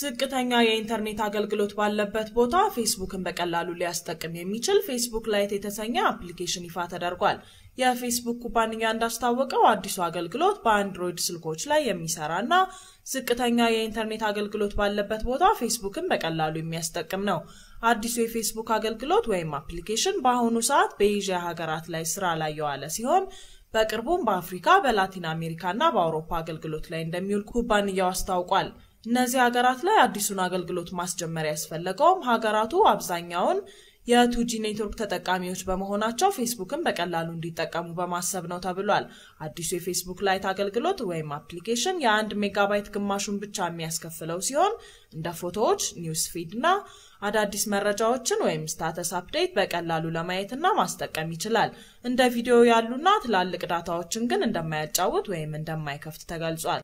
ዝቅተኛ የኢንተርኔት አገልግሎት ባለበት ቦታ ፌስቡክን በቀላሉ ሊያስጠቅም የሚችል ፌስቡክ ላይት የተሰኘ አፕሊኬሽን ይፋ ተደርጓል። የፌስቡክ ኩባንያ እንዳስታወቀው አዲሱ አገልግሎት በአንድሮይድ ስልኮች ላይ የሚሰራ እና ዝቅተኛ የኢንተርኔት አገልግሎት ባለበት ቦታ ፌስቡክን በቀላሉ የሚያስጠቅም ነው። አዲሱ የፌስቡክ አገልግሎት ወይም አፕሊኬሽን በአሁኑ ሰዓት በኤዥያ ሀገራት ላይ ስራ ላይ የዋለ ሲሆን በቅርቡም በአፍሪካ፣ በላቲን አሜሪካ እና በአውሮፓ አገልግሎት ላይ እንደሚውል ኩባንያው አስታውቋል። እነዚህ ሀገራት ላይ አዲሱን አገልግሎት ማስጀመር ያስፈለገውም ሀገራቱ አብዛኛውን የቱጂ ኔትወርክ ተጠቃሚዎች በመሆናቸው ፌስቡክን በቀላሉ እንዲጠቀሙ በማሰብ ነው ተብሏል። አዲሱ የፌስቡክ ላይት አገልግሎት ወይም አፕሊኬሽን የአንድ ሜጋባይት ግማሹን ብቻ የሚያስከፍለው ሲሆን እንደ ፎቶዎች፣ ኒውስ ፊድ እና አዳዲስ መረጃዎችን ወይም ስታተስ አፕዴት በቀላሉ ለማየትና ማስጠቀም ይችላል። እንደ ቪዲዮ ያሉና ትላልቅ ዳታዎችን ግን እንደማያጫውት ወይም እንደማይከፍት ተገልጿል።